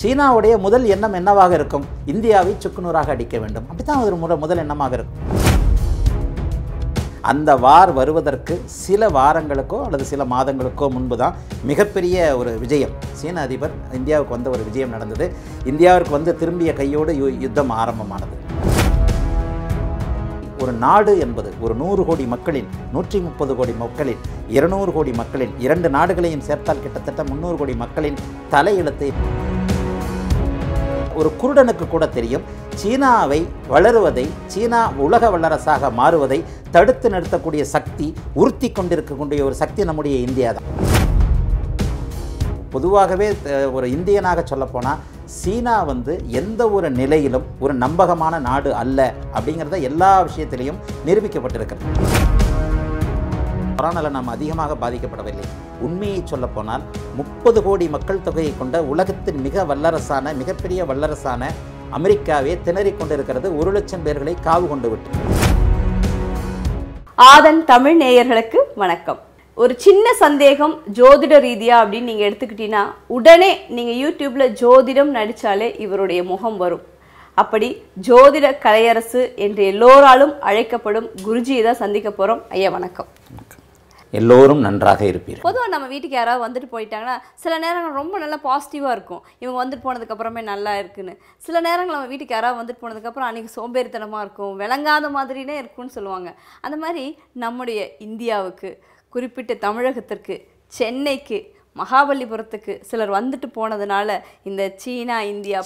சீனாவுடைய முதல் எண்ணம் என்னவாக இருக்கும் இந்தியாவை சுக்குநூறாக அடிக்க வேண்டும் அப்படித்தான் ஒரு முறை முதல் எண்ணமாக இருக்கும் அந்த வார் வருவதற்கு சில வாரங்களுக்கோ அல்லது சில மாதங்களுக்கோ முன்பு தான் மிகப்பெரிய ஒரு விஜயம் சீன அதிபர் இந்தியாவுக்கு வந்த ஒரு விஜயம் நடந்தது இந்தியாவிற்கு வந்து திரும்பிய கையோடு யுத்தம் ஆரம்பமானது ஒரு நாடு என்பது ஒரு நூறு கோடி மக்களின் நூற்றி முப்பது கோடி மக்களின் இருநூறு கோடி மக்களின் இரண்டு நாடுகளையும் சேர்த்தால் கிட்டத்தட்ட முந்நூறு கோடி மக்களின் தலையெழுத்தை ஒரு குருடனுக்கு கூட தெரியும் சீனாவை வளருவதை சீனா உலக வல்லரசாக மாறுவதை தடுத்து நிறுத்தக்கூடிய சக்தி உறுத்தி கொண்டிருக்கக்கூடிய ஒரு சக்தி நம்முடைய இந்தியா தான் பொதுவாகவே ஒரு இந்தியனாக சொல்லப்போனால் சீனா வந்து எந்த ஒரு நிலையிலும் ஒரு நம்பகமான நாடு அல்ல அப்படிங்கிறத எல்லா விஷயத்திலையும் நிரூபிக்கப்பட்டிருக்கிறது கொரோனாவில் நாம் அதிகமாக பாதிக்கப்படவில்லை உண்மையை சொல்லப்போனால் முப்பது கோடி மக்கள் தொகையை கொண்ட உலகத்தின் மிக வல்லரசான மிகப்பெரிய வல்லரசான அமெரிக்காவே திணறிக் கொண்டிருக்கிறது ஒரு லட்சம் பேர்களை காவு கொண்டு விட்டு ஆதன் தமிழ் நேயர்களுக்கு வணக்கம் ஒரு சின்ன சந்தேகம் ஜோதிட ரீதியா அப்படின்னு நீங்கள் எடுத்துக்கிட்டீங்கன்னா உடனே நீங்கள் யூடியூப்ல ஜோதிடம் நடிச்சாலே இவருடைய முகம் வரும் அப்படி ஜோதிட கலையரசு என்று எல்லோராலும் அழைக்கப்படும் குருஜியை தான் சந்திக்க போகிறோம் ஐயா வணக்கம் எல்லோரும் நன்றாக இருப்பீர்கள் பொதுவாக நம்ம வீட்டுக்கு யாராவது வந்துட்டு போயிட்டாங்கன்னா சில நேரங்கள் ரொம்ப நல்லா பாசிட்டிவாக இருக்கும் இவங்க வந்துட்டு போனதுக்கப்புறமே நல்லா இருக்குன்னு சில நேரங்கள் நம்ம வீட்டுக்கு யாராவது வந்துட்டு போனதுக்கப்புறம் அன்றைக்கி சோம்பேறித்தனமாக இருக்கும் விளங்காத மாதிரினே இருக்கும்னு சொல்லுவாங்க அந்த மாதிரி நம்முடைய இந்தியாவுக்கு குறிப்பிட்ட தமிழகத்திற்கு சென்னைக்கு மகாபலிபுரத்துக்கு சிலர் வந்துட்டு போனதுனால இந்த சீனா இந்தியா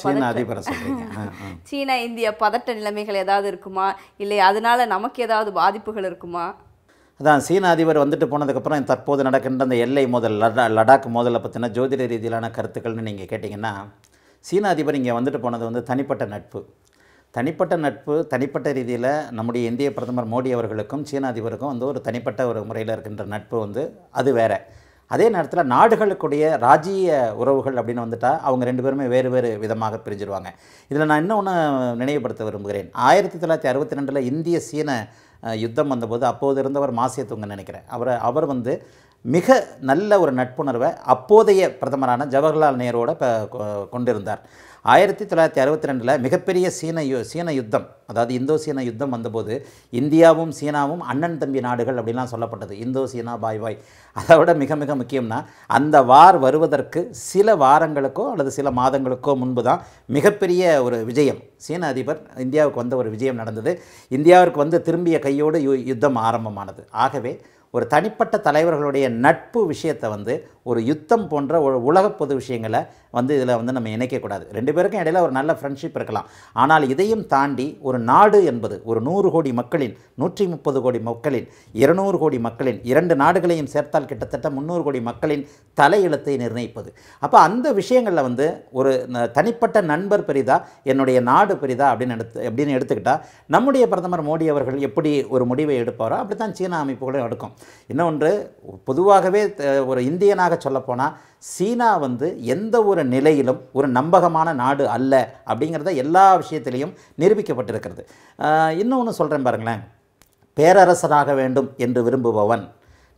சீனா இந்தியா பதட்ட நிலைமைகள் ஏதாவது இருக்குமா இல்லை அதனால நமக்கு ஏதாவது பாதிப்புகள் இருக்குமா அதான் சீன அதிபர் வந்துட்டு போனதுக்கப்புறம் தற்போது நடக்கின்ற அந்த எல்லை மோதல் லடா லடாக் மோதலை பற்றின ஜோதிட ரீதியிலான கருத்துக்கள்னு நீங்கள் கேட்டிங்கன்னா சீன அதிபர் இங்கே வந்துட்டு போனது வந்து தனிப்பட்ட நட்பு தனிப்பட்ட நட்பு தனிப்பட்ட ரீதியில் நம்முடைய இந்திய பிரதமர் மோடி அவர்களுக்கும் சீன அதிபருக்கும் வந்து ஒரு தனிப்பட்ட ஒரு முறையில் இருக்கின்ற நட்பு வந்து அது வேறு அதே நேரத்தில் நாடுகளுக்குடைய ராஜீய உறவுகள் அப்படின்னு வந்துட்டால் அவங்க ரெண்டு பேருமே வேறு வேறு விதமாக பிரிஞ்சிருவாங்க இதில் நான் இன்னொன்று நினைவுபடுத்த விரும்புகிறேன் ஆயிரத்தி தொள்ளாயிரத்தி அறுபத்தி ரெண்டில் இந்திய சீன யுத்தம் வந்தபோது அப்போது இருந்தவர் மாசியத்துவங்க நினைக்கிறேன் அவர் அவர் வந்து மிக நல்ல ஒரு நட்புணர்வை அப்போதைய பிரதமரான ஜவஹர்லால் நேருவோட கொண்டிருந்தார் ஆயிரத்தி தொள்ளாயிரத்தி அறுபத்தி ரெண்டில் மிகப்பெரிய சீன யு சீன யுத்தம் அதாவது இந்தோ சீன யுத்தம் வந்தபோது இந்தியாவும் சீனாவும் அண்ணன் தம்பி நாடுகள் அப்படிலாம் சொல்லப்பட்டது இந்தோ சீனா பாய் பாய் அதை விட மிக மிக முக்கியம்னா அந்த வார் வருவதற்கு சில வாரங்களுக்கோ அல்லது சில மாதங்களுக்கோ முன்பு தான் மிகப்பெரிய ஒரு விஜயம் சீன அதிபர் இந்தியாவுக்கு வந்த ஒரு விஜயம் நடந்தது இந்தியாவிற்கு வந்து திரும்பிய கையோடு யுத்தம் ஆரம்பமானது ஆகவே ஒரு தனிப்பட்ட தலைவர்களுடைய நட்பு விஷயத்தை வந்து ஒரு யுத்தம் போன்ற ஒரு உலக பொது விஷயங்களை வந்து இதில் வந்து நம்ம இணைக்கக்கூடாது ரெண்டு பேருக்கும் இடையில ஒரு நல்ல ஃப்ரெண்ட்ஷிப் இருக்கலாம் ஆனால் இதையும் தாண்டி ஒரு நாடு என்பது ஒரு நூறு கோடி மக்களின் நூற்றி முப்பது கோடி மக்களின் இருநூறு கோடி மக்களின் இரண்டு நாடுகளையும் சேர்த்தால் கிட்டத்தட்ட முந்நூறு கோடி மக்களின் தலையெழுத்தை நிர்ணயிப்பது அப்போ அந்த விஷயங்களில் வந்து ஒரு தனிப்பட்ட நண்பர் பெரிதா என்னுடைய நாடு பெரிதா அப்படின்னு எடுத்து அப்படின்னு எடுத்துக்கிட்டால் நம்முடைய பிரதமர் மோடி அவர்கள் எப்படி ஒரு முடிவை எடுப்பாரோ அப்படி தான் சீன அமைப்புகளும் எடுக்கும் இன்னொன்று பொதுவாகவே ஒரு இந்தியனாக சொல்லப்போனால் சீனா வந்து எந்த ஒரு நிலையிலும் ஒரு நம்பகமான நாடு அல்ல அப்படிங்கிறத எல்லா விஷயத்திலையும் நிரூபிக்கப்பட்டிருக்கிறது இன்னொன்று சொல்கிறேன் பாருங்களேன் பேரரசராக வேண்டும் என்று விரும்புபவன்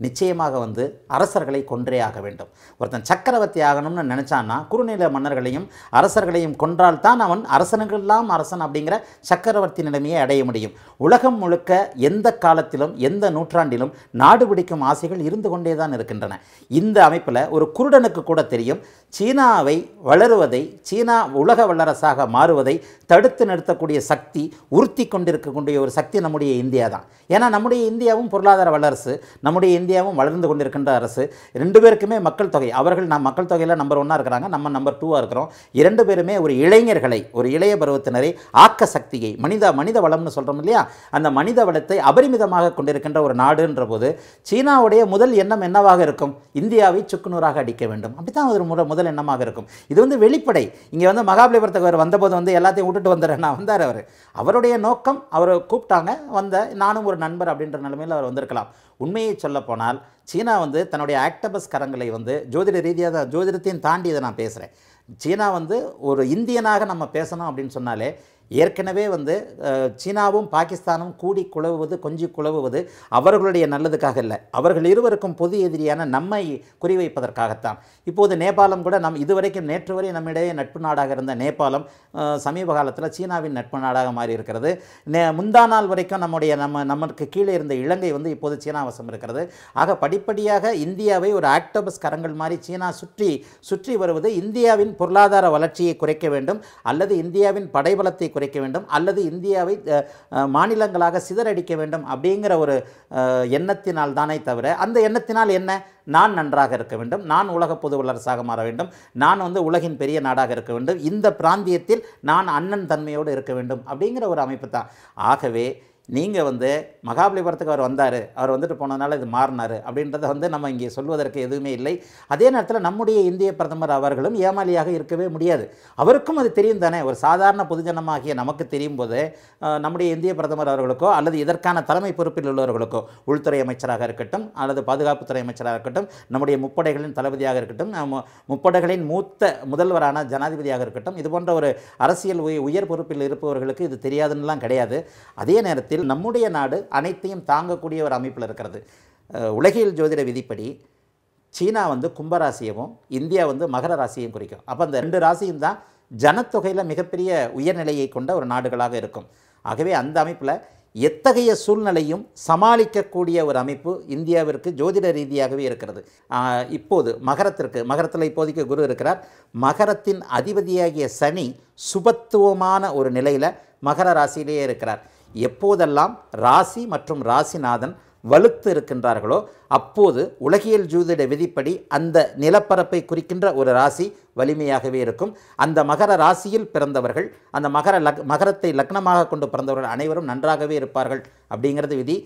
நிச்சயமாக வந்து அரசர்களை கொன்றே ஆக வேண்டும் ஒருத்தன் சக்கரவர்த்தி ஆகணும்னு நினச்சான்னா குறுநில மன்னர்களையும் அரசர்களையும் கொன்றால் தான் அவன் அரசனுக்கெல்லாம் அரசன் அப்படிங்கிற சக்கரவர்த்தி நிலைமையை அடைய முடியும் உலகம் முழுக்க எந்த காலத்திலும் எந்த நூற்றாண்டிலும் நாடு பிடிக்கும் ஆசைகள் இருந்து கொண்டே தான் இருக்கின்றன இந்த அமைப்பில் ஒரு குருடனுக்கு கூட தெரியும் சீனாவை வளருவதை சீனா உலக வல்லரசாக மாறுவதை தடுத்து நிறுத்தக்கூடிய சக்தி உறுத்தி கொண்டிருக்கக்கூடிய ஒரு சக்தி நம்முடைய இந்தியா தான் ஏன்னா நம்முடைய இந்தியாவும் பொருளாதார வல்லரசு நம்முடைய இந்தியாவும் வளர்ந்து கொண்டிருக்கின்ற அரசு ரெண்டு பேருக்குமே மக்கள் தொகை அவர்கள் நம் மக்கள் தொகையில் நம்பர் ஒன்னாக இருக்கிறாங்க நம்ம நம்பர் டூவாக இருக்கிறோம் இரண்டு பேருமே ஒரு இளைஞர்களை ஒரு இளைய பருவத்தினரை ஆக்க சக்தியை மனித மனித வளம்னு சொல்கிறோம் இல்லையா அந்த மனித வளத்தை அபரிமிதமாக கொண்டிருக்கின்ற ஒரு நாடுன்ற போது சீனாவுடைய முதல் எண்ணம் என்னவாக இருக்கும் இந்தியாவை சுக்குநூறாக அடிக்க வேண்டும் அப்படி தான் ஒரு முறை முதல் எண்ணமாக இருக்கும் இது வந்து வெளிப்படை இங்கே வந்து மகாபலிபுரத்துக்கு அவர் வந்தபோது வந்து எல்லாத்தையும் விட்டுட்டு வந்துடுறேன் நான் வந்தார் அவர் அவருடைய நோக்கம் அவரை கூப்பிட்டாங்க வந்த நானும் ஒரு நண்பர் அப்படின்ற நிலைமையில் அவர் வந்திருக்கலாம் உண்மையை சொல்லப்போனால் சீனா வந்து தன்னுடைய ஆக்டபஸ் கரங்களை வந்து ஜோதிட ரீதியாக தான் ஜோதிடத்தையும் தாண்டி இதை நான் பேசுகிறேன் சீனா வந்து ஒரு இந்தியனாக நம்ம பேசணும் அப்படின்னு சொன்னாலே ஏற்கனவே வந்து சீனாவும் பாகிஸ்தானும் கூடி குழவுவது கொஞ்சி குழவுவது அவர்களுடைய நல்லதுக்காக இல்லை அவர்கள் இருவருக்கும் பொது எதிரியான நம்மை குறிவைப்பதற்காகத்தான் இப்போது நேபாளம் கூட நம் இதுவரைக்கும் நேற்று வரை நம்மிடையே நட்பு நாடாக இருந்த நேபாளம் சமீப காலத்தில் சீனாவின் நட்பு நாடாக மாறி இருக்கிறது நே முந்தா நாள் வரைக்கும் நம்முடைய நம்ம நமக்கு கீழே இருந்த இலங்கை வந்து இப்போது சீனா வசம் இருக்கிறது ஆக படிப்படியாக இந்தியாவை ஒரு ஆக்டோபஸ் கரங்கள் மாதிரி சீனா சுற்றி சுற்றி வருவது இந்தியாவின் பொருளாதார வளர்ச்சியை குறைக்க வேண்டும் அல்லது இந்தியாவின் படைபலத்தை குறைக்க வேண்டும் அல்லது இந்தியாவை மாநிலங்களாக சிதறடிக்க வேண்டும் அப்படிங்கிற ஒரு எண்ணத்தினால் தானே தவிர அந்த எண்ணத்தினால் என்ன நான் நன்றாக இருக்க வேண்டும் நான் உலக பொது வல்லரசாக மாற வேண்டும் நான் வந்து உலகின் பெரிய நாடாக இருக்க வேண்டும் இந்த பிராந்தியத்தில் நான் அண்ணன் தன்மையோடு இருக்க வேண்டும் அப்படிங்கிற ஒரு அமைப்பு தான் ஆகவே நீங்கள் வந்து மகாபலிபுரத்துக்கு அவர் வந்தார் அவர் வந்துட்டு போனதுனால இது மாறினார் அப்படின்றத வந்து நம்ம இங்கே சொல்வதற்கு எதுவுமே இல்லை அதே நேரத்தில் நம்முடைய இந்திய பிரதமர் அவர்களும் ஏமாளியாக இருக்கவே முடியாது அவருக்கும் அது தெரியும் தானே ஒரு சாதாரண பொதுஜனமாகிய நமக்கு தெரியும் போது நம்முடைய இந்திய பிரதமர் அவர்களுக்கோ அல்லது இதற்கான தலைமை பொறுப்பில் உள்ளவர்களுக்கோ உள்துறை அமைச்சராக இருக்கட்டும் அல்லது பாதுகாப்புத்துறை அமைச்சராக இருக்கட்டும் நம்முடைய முப்படைகளின் தளபதியாக இருக்கட்டும் முப்படைகளின் மூத்த முதல்வரான ஜனாதிபதியாக இருக்கட்டும் இது போன்ற ஒரு அரசியல் உயர் பொறுப்பில் இருப்பவர்களுக்கு இது தெரியாதுன்னெலாம் கிடையாது அதே நேரத்தில் விஷயத்தில் நம்முடைய நாடு அனைத்தையும் தாங்கக்கூடிய ஒரு அமைப்பில் இருக்கிறது உலகியல் ஜோதிட விதிப்படி சீனா வந்து கும்பராசியவும் இந்தியா வந்து மகர ராசியும் குறிக்கும் அப்போ அந்த ரெண்டு ராசியும் தான் ஜனத்தொகையில் மிகப்பெரிய உயர்நிலையை கொண்ட ஒரு நாடுகளாக இருக்கும் ஆகவே அந்த அமைப்பில் எத்தகைய சூழ்நிலையும் சமாளிக்கக்கூடிய ஒரு அமைப்பு இந்தியாவிற்கு ஜோதிட ரீதியாகவே இருக்கிறது இப்போது மகரத்திற்கு மகரத்தில் இப்போதைக்கு குரு இருக்கிறார் மகரத்தின் அதிபதியாகிய சனி சுபத்துவமான ஒரு நிலையில் மகர ராசியிலேயே இருக்கிறார் எப்போதெல்லாம் ராசி மற்றும் ராசிநாதன் வலுத்து இருக்கின்றார்களோ அப்போது உலகியல் ஜூதிட விதிப்படி அந்த நிலப்பரப்பை குறிக்கின்ற ஒரு ராசி வலிமையாகவே இருக்கும் அந்த மகர ராசியில் பிறந்தவர்கள் அந்த மகர லக் மகரத்தை லக்னமாக கொண்டு பிறந்தவர்கள் அனைவரும் நன்றாகவே இருப்பார்கள் அப்படிங்கிறது விதி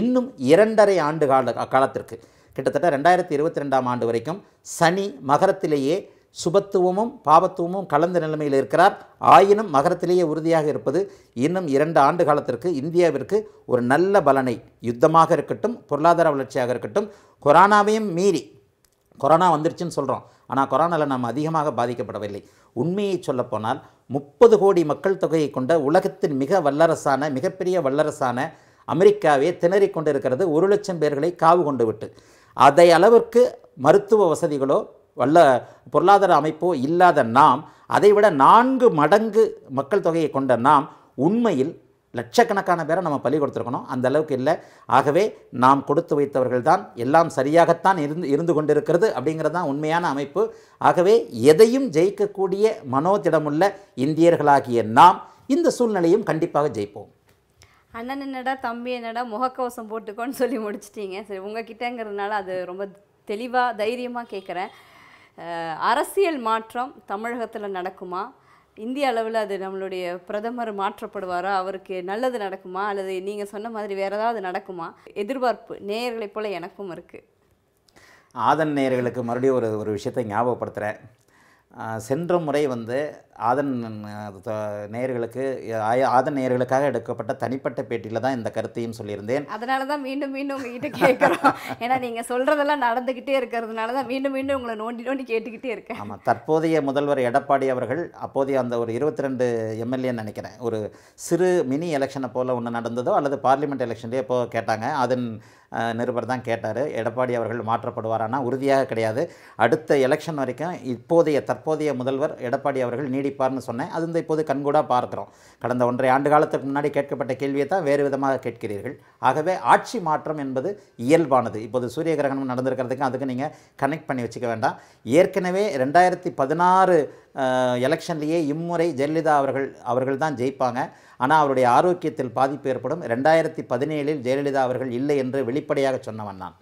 இன்னும் இரண்டரை ஆண்டு கால காலத்திற்கு கிட்டத்தட்ட ரெண்டாயிரத்தி இருபத்தி ரெண்டாம் ஆண்டு வரைக்கும் சனி மகரத்திலேயே சுபத்துவமும் பாபத்துவமும் கலந்த நிலைமையில் இருக்கிறார் ஆயினும் மகரத்திலேயே உறுதியாக இருப்பது இன்னும் இரண்டு ஆண்டு காலத்திற்கு இந்தியாவிற்கு ஒரு நல்ல பலனை யுத்தமாக இருக்கட்டும் பொருளாதார வளர்ச்சியாக இருக்கட்டும் கொரோனாவையும் மீறி கொரோனா வந்துருச்சுன்னு சொல்கிறோம் ஆனால் கொரோனாவில் நாம் அதிகமாக பாதிக்கப்படவில்லை உண்மையை சொல்லப்போனால் முப்பது கோடி மக்கள் தொகையை கொண்ட உலகத்தின் மிக வல்லரசான மிகப்பெரிய வல்லரசான அமெரிக்காவே திணறிக் கொண்டிருக்கிறது ஒரு லட்சம் பேர்களை காவு கொண்டு விட்டு அதை அளவிற்கு மருத்துவ வசதிகளோ வல்ல பொருளாதார அமைப்போ இல்லாத நாம் அதைவிட நான்கு மடங்கு மக்கள் தொகையை கொண்ட நாம் உண்மையில் லட்சக்கணக்கான பேரை நம்ம பள்ளி கொடுத்துருக்கணும் அந்த அளவுக்கு இல்லை ஆகவே நாம் கொடுத்து வைத்தவர்கள் தான் எல்லாம் சரியாகத்தான் இருந்து இருந்து கொண்டிருக்கிறது அப்படிங்கிறது தான் உண்மையான அமைப்பு ஆகவே எதையும் ஜெயிக்கக்கூடிய மனோதிடமுள்ள இந்தியர்களாகிய நாம் இந்த சூழ்நிலையும் கண்டிப்பாக ஜெயிப்போம் அண்ணன் என்னடா தம்பி என்னடா முகக்கவசம் போட்டுக்கோன்னு சொல்லி முடிச்சிட்டிங்க சரி உங்ககிட்டங்கிறதுனால அது ரொம்ப தெளிவாக தைரியமாக கேட்குறேன் அரசியல் மாற்றம் தமிழகத்தில் நடக்குமா இந்திய அளவில் அது நம்மளுடைய பிரதமர் மாற்றப்படுவாரா அவருக்கு நல்லது நடக்குமா அல்லது நீங்கள் சொன்ன மாதிரி வேறு ஏதாவது நடக்குமா எதிர்பார்ப்பு நேயர்களைப் போல் எனக்கும் இருக்குது ஆதன் நேயர்களுக்கு மறுபடியும் ஒரு ஒரு விஷயத்தை ஞாபகப்படுத்துகிறேன் சென்ற முறை வந்து ஆதன் நேயர்களுக்கு ஆதன் நேயர்களுக்காக எடுக்கப்பட்ட தனிப்பட்ட பேட்டியில் தான் இந்த கருத்தையும் சொல்லியிருந்தேன் அதனால தான் மீண்டும் மீண்டும் உங்ககிட்ட கேட்குறோம் ஏன்னா நீங்கள் சொல்கிறதெல்லாம் நடந்துக்கிட்டே இருக்கிறதுனால தான் மீண்டும் மீண்டும் உங்களை நோண்டி நோண்டி கேட்டுக்கிட்டே இருக்கேன் ஆமாம் தற்போதைய முதல்வர் எடப்பாடி அவர்கள் அப்போதைய அந்த ஒரு இருபத்தி ரெண்டு எம்எல்ஏன்னு நினைக்கிறேன் ஒரு சிறு மினி எலெக்ஷனை போல் ஒன்று நடந்ததோ அல்லது பார்லிமெண்ட் எலெக்ஷன்லேயே இப்போ கேட்டாங்க அதன் நிருபர் தான் கேட்டார் எடப்பாடி அவர்கள் மாற்றப்படுவாரானா உறுதியாக கிடையாது அடுத்த எலெக்ஷன் வரைக்கும் இப்போதைய தற்போதைய முதல்வர் எடப்பாடி அவர்கள் நீடிப்பார்னு சொன்னேன் அது வந்து இப்போது கண்கூடாக பார்க்குறோம் கடந்த ஒன்றரை ஆண்டு காலத்துக்கு முன்னாடி கேட்கப்பட்ட கேள்வியை தான் வேறு விதமாக கேட்கிறீர்கள் ஆகவே ஆட்சி மாற்றம் என்பது இயல்பானது இப்போது சூரிய கிரகணம் நடந்திருக்கிறதுக்கு அதுக்கு நீங்கள் கனெக்ட் பண்ணி வச்சுக்க வேண்டாம் ஏற்கனவே ரெண்டாயிரத்தி பதினாறு எலெக்ஷன்லேயே இம்முறை ஜெயலலிதா அவர்கள் அவர்கள் தான் ஜெயிப்பாங்க ஆனால் அவருடைய ஆரோக்கியத்தில் பாதிப்பு ஏற்படும் ரெண்டாயிரத்தி பதினேழில் ஜெயலலிதா அவர்கள் இல்லை என்று வெளிப்படையாக சொன்னவன் நான்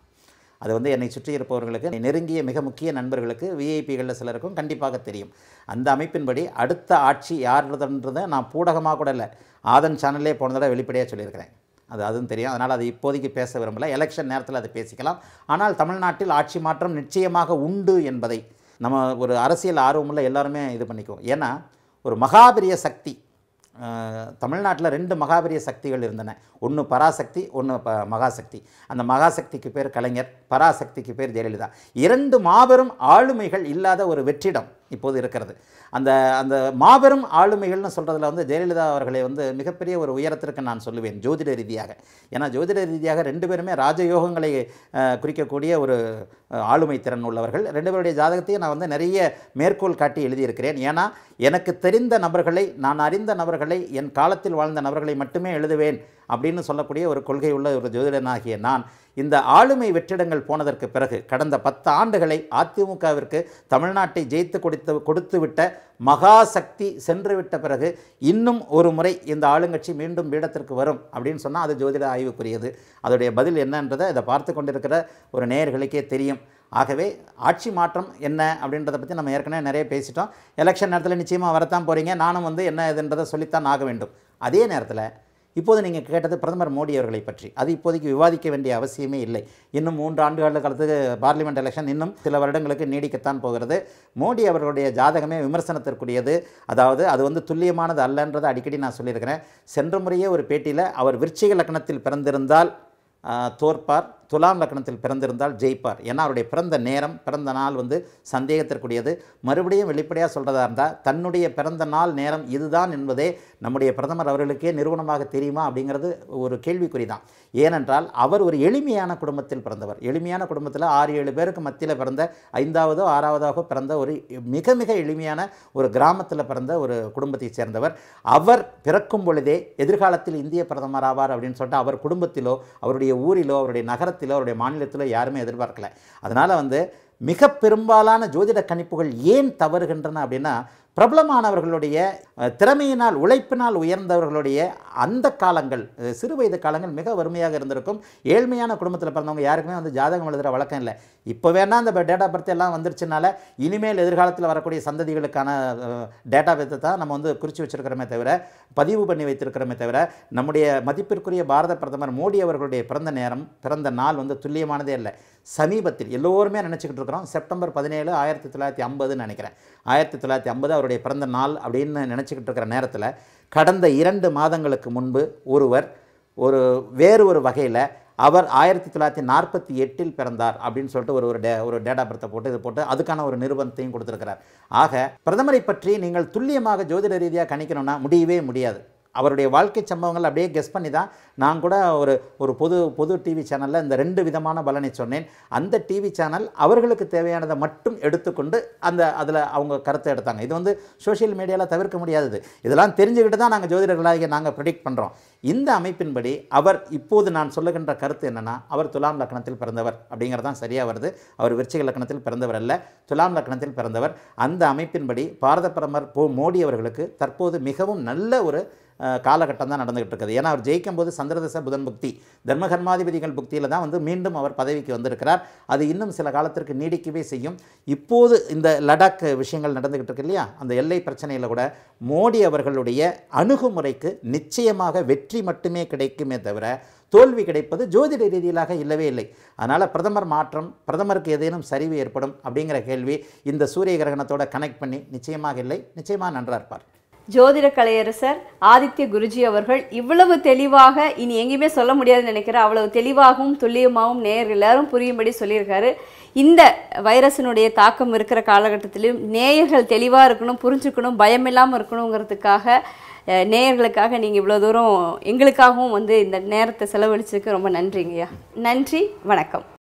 அது வந்து என்னை சுற்றி இருப்பவர்களுக்கு நெருங்கிய மிக முக்கிய நண்பர்களுக்கு விஐபிகளில் சிலருக்கும் கண்டிப்பாக தெரியும் அந்த அமைப்பின்படி அடுத்த ஆட்சி யாருன்றதை நான் பூடகமாக கூட இல்லை ஆதன் சேனல்லே போன தடவை வெளிப்படையாக சொல்லியிருக்கிறேன் அது அதுவும் தெரியும் அதனால் அது இப்போதைக்கு பேச விரும்பலை எலெக்ஷன் நேரத்தில் அதை பேசிக்கலாம் ஆனால் தமிழ்நாட்டில் ஆட்சி மாற்றம் நிச்சயமாக உண்டு என்பதை நம்ம ஒரு அரசியல் ஆர்வமுள்ள எல்லாருமே இது பண்ணிக்குவோம் ஏன்னா ஒரு மகாபெரிய சக்தி தமிழ்நாட்டில் ரெண்டு மகாபெரிய சக்திகள் இருந்தன ஒன்று பராசக்தி ஒன்று ப மகாசக்தி அந்த மகாசக்திக்கு பேர் கலைஞர் பராசக்திக்கு பேர் ஜெயலலிதா இரண்டு மாபெரும் ஆளுமைகள் இல்லாத ஒரு வெற்றிடம் இப்போது இருக்கிறது அந்த அந்த மாபெரும் ஆளுமைகள்னு சொல்கிறதுல வந்து ஜெயலலிதா அவர்களை வந்து மிகப்பெரிய ஒரு உயரத்திற்கு நான் சொல்லுவேன் ஜோதிட ரீதியாக ஏன்னா ஜோதிட ரீதியாக ரெண்டு பேருமே ராஜயோகங்களை குறிக்கக்கூடிய ஒரு ஆளுமை திறன் உள்ளவர்கள் ரெண்டு பேருடைய ஜாதகத்தையும் நான் வந்து நிறைய மேற்கோள் காட்டி எழுதியிருக்கிறேன் ஏன்னா எனக்கு தெரிந்த நபர்களை நான் அறிந்த நபர்களை என் காலத்தில் வாழ்ந்த நபர்களை மட்டுமே எழுதுவேன் அப்படின்னு சொல்லக்கூடிய ஒரு கொள்கை உள்ள ஒரு ஜோதிடனாகிய நான் இந்த ஆளுமை வெற்றிடங்கள் போனதற்கு பிறகு கடந்த பத்து ஆண்டுகளை அதிமுகவிற்கு தமிழ்நாட்டை ஜெயித்து கொடுத்து கொடுத்துவிட்ட மகாசக்தி சென்றுவிட்ட பிறகு இன்னும் ஒரு முறை இந்த ஆளுங்கட்சி மீண்டும் பீடத்திற்கு வரும் அப்படின்னு சொன்னால் அது ஜோதிட ஆய்வுக்குரியது அதோடைய பதில் என்னன்றதை அதை பார்த்து கொண்டிருக்கிற ஒரு நேயர்களுக்கே தெரியும் ஆகவே ஆட்சி மாற்றம் என்ன அப்படின்றத பற்றி நம்ம ஏற்கனவே நிறைய பேசிட்டோம் எலெக்ஷன் நேரத்தில் நிச்சயமாக வரத்தான் போகிறீங்க நானும் வந்து என்ன இதுன்றதை சொல்லித்தான் ஆக வேண்டும் அதே நேரத்தில் இப்போது நீங்கள் கேட்டது பிரதமர் மோடி அவர்களை பற்றி அது இப்போதைக்கு விவாதிக்க வேண்டிய அவசியமே இல்லை இன்னும் மூன்று ஆண்டுகள் காலத்துக்கு பார்லிமெண்ட் எலெக்ஷன் இன்னும் சில வருடங்களுக்கு நீடிக்கத்தான் போகிறது மோடி அவர்களுடைய ஜாதகமே விமர்சனத்திற்குரியது அதாவது அது வந்து துல்லியமானது அல்லன்றதை அடிக்கடி நான் சொல்லியிருக்கிறேன் சென்ற முறையே ஒரு பேட்டியில் அவர் விருச்சிக லக்னத்தில் பிறந்திருந்தால் தோற்பார் துலாம் லக்னத்தில் பிறந்திருந்தால் ஜெயிப்பார் ஏன்னா அவருடைய பிறந்த நேரம் பிறந்த நாள் வந்து சந்தேகத்திற்குரியது மறுபடியும் வெளிப்படையாக சொல்கிறதா இருந்தால் தன்னுடைய பிறந்த நாள் நேரம் இதுதான் என்பதே நம்முடைய பிரதமர் அவர்களுக்கே நிறுவனமாக தெரியுமா அப்படிங்கிறது ஒரு கேள்விக்குறி தான் ஏனென்றால் அவர் ஒரு எளிமையான குடும்பத்தில் பிறந்தவர் எளிமையான குடும்பத்தில் ஆறு ஏழு பேருக்கு மத்தியில் பிறந்த ஐந்தாவதோ ஆறாவதாக பிறந்த ஒரு மிக மிக எளிமையான ஒரு கிராமத்தில் பிறந்த ஒரு குடும்பத்தைச் சேர்ந்தவர் அவர் பிறக்கும் பொழுதே எதிர்காலத்தில் இந்திய பிரதமர் ஆவார் அப்படின்னு சொல்லிட்டு அவர் குடும்பத்திலோ அவருடைய ஊரிலோ அவருடைய நகரத்தில் நகரத்தில் அவருடைய மாநிலத்தில் யாருமே எதிர்பார்க்கல அதனால் வந்து மிக பெரும்பாலான ஜோதிட கணிப்புகள் ஏன் தவறுகின்றன அப்படின்னா பிரபலமானவர்களுடைய திறமையினால் உழைப்பினால் உயர்ந்தவர்களுடைய அந்த காலங்கள் சிறு வயது காலங்கள் மிக வறுமையாக இருந்திருக்கும் ஏழ்மையான குடும்பத்தில் பிறந்தவங்க யாருக்குமே வந்து ஜாதகம் எழுதுகிற வழக்கம் இல்லை இப்போ வேணால் அந்த டேட்டா பர்த் எல்லாம் வந்துருச்சுனால இனிமேல் எதிர்காலத்தில் வரக்கூடிய சந்ததிகளுக்கான டேட்டா பர்த்தை தான் நம்ம வந்து குறித்து வச்சுருக்கிறோமே தவிர பதிவு பண்ணி வைத்திருக்கிறோமே தவிர நம்முடைய மதிப்பிற்குரிய பாரத பிரதமர் மோடி அவர்களுடைய பிறந்த நேரம் பிறந்த நாள் வந்து துல்லியமானதே இல்லை சமீபத்தில் எல்லோருமே நினச்சிக்கிட்டு இருக்கிறோம் செப்டம்பர் பதினேழு ஆயிரத்தி தொள்ளாயிரத்தி ஐம்பதுன்னு நினைக்கிறேன் ஆயிரத்தி தொள்ளாயிரத்தி ஐம்பது அவர் அவருடைய பிறந்த நாள் அப்படின்னு நினச்சிக்கிட்டு இருக்கிற நேரத்தில் கடந்த இரண்டு மாதங்களுக்கு முன்பு ஒருவர் ஒரு வேறு ஒரு வகையில் அவர் ஆயிரத்தி தொள்ளாயிரத்தி நாற்பத்தி எட்டில் பிறந்தார் அப்படின்னு சொல்லிட்டு ஒரு ஒரு டே ஒரு டேட்டா பர்த்தை போட்டு இது போட்டு அதுக்கான ஒரு நிறுவனத்தையும் கொடுத்துருக்கிறார் ஆக பிரதமரை பற்றி நீங்கள் துல்லியமாக ஜோதிட ரீதியாக கணிக்கணும்னா முடியவே முடியாது அவருடைய வாழ்க்கை சம்பவங்கள் அப்படியே கெஸ் பண்ணி தான் நான் கூட ஒரு ஒரு பொது பொது டிவி சேனலில் இந்த ரெண்டு விதமான பலனை சொன்னேன் அந்த டிவி சேனல் அவர்களுக்கு தேவையானதை மட்டும் எடுத்துக்கொண்டு அந்த அதில் அவங்க கருத்தை எடுத்தாங்க இது வந்து சோஷியல் மீடியாவில் தவிர்க்க முடியாதது இதெல்லாம் தெரிஞ்சுக்கிட்டு தான் நாங்கள் ஜோதிடர்களாக நாங்கள் ப்ரிடிக்ட் பண்ணுறோம் இந்த அமைப்பின்படி அவர் இப்போது நான் சொல்லுகின்ற கருத்து என்னென்னா அவர் துலாம் லக்கணத்தில் பிறந்தவர் அப்படிங்கிறதான் சரியாக வருது அவர் விருச்சிக லக்கணத்தில் பிறந்தவர் அல்ல துலாம் லக்கணத்தில் பிறந்தவர் அந்த அமைப்பின்படி பாரத பிரதமர் மோடி அவர்களுக்கு தற்போது மிகவும் நல்ல ஒரு காலகட்டம் தான் நடந்துகிட்டு இருக்குது ஏன்னா அவர் ஜெயிக்கும் போது சந்திரதச புதன் புக்தி தர்மகர்மாதிபதிகள் புக்தியில் தான் வந்து மீண்டும் அவர் பதவிக்கு வந்திருக்கிறார் அது இன்னும் சில காலத்திற்கு நீடிக்கவே செய்யும் இப்போது இந்த லடாக் விஷயங்கள் நடந்துகிட்டு இருக்கு இல்லையா அந்த எல்லை பிரச்சனையில் கூட மோடி அவர்களுடைய அணுகுமுறைக்கு நிச்சயமாக வெற்றி மட்டுமே கிடைக்குமே தவிர தோல்வி கிடைப்பது ஜோதிட ரீதியிலாக இல்லவே இல்லை அதனால் பிரதமர் மாற்றம் பிரதமருக்கு ஏதேனும் சரிவு ஏற்படும் அப்படிங்கிற கேள்வி இந்த சூரிய கிரகணத்தோட கனெக்ட் பண்ணி நிச்சயமாக இல்லை நிச்சயமாக நன்றாக இருப்பார் ஜோதிட கலையரசர் ஆதித்ய குருஜி அவர்கள் இவ்வளவு தெளிவாக இனி எங்கேயுமே சொல்ல முடியாதுன்னு நினைக்கிறேன் அவ்வளவு தெளிவாகவும் துல்லியமாகவும் நேர் எல்லாரும் புரியும்படி சொல்லியிருக்காரு இந்த வைரஸினுடைய தாக்கம் இருக்கிற காலகட்டத்திலும் நேயர்கள் தெளிவாக இருக்கணும் புரிஞ்சுக்கணும் பயம் இல்லாமல் இருக்கணுங்கிறதுக்காக நேயர்களுக்காக நீங்கள் இவ்வளோ தூரம் எங்களுக்காகவும் வந்து இந்த நேரத்தை செலவழிச்சதுக்கு ரொம்ப நன்றிங்கய்யா நன்றி வணக்கம்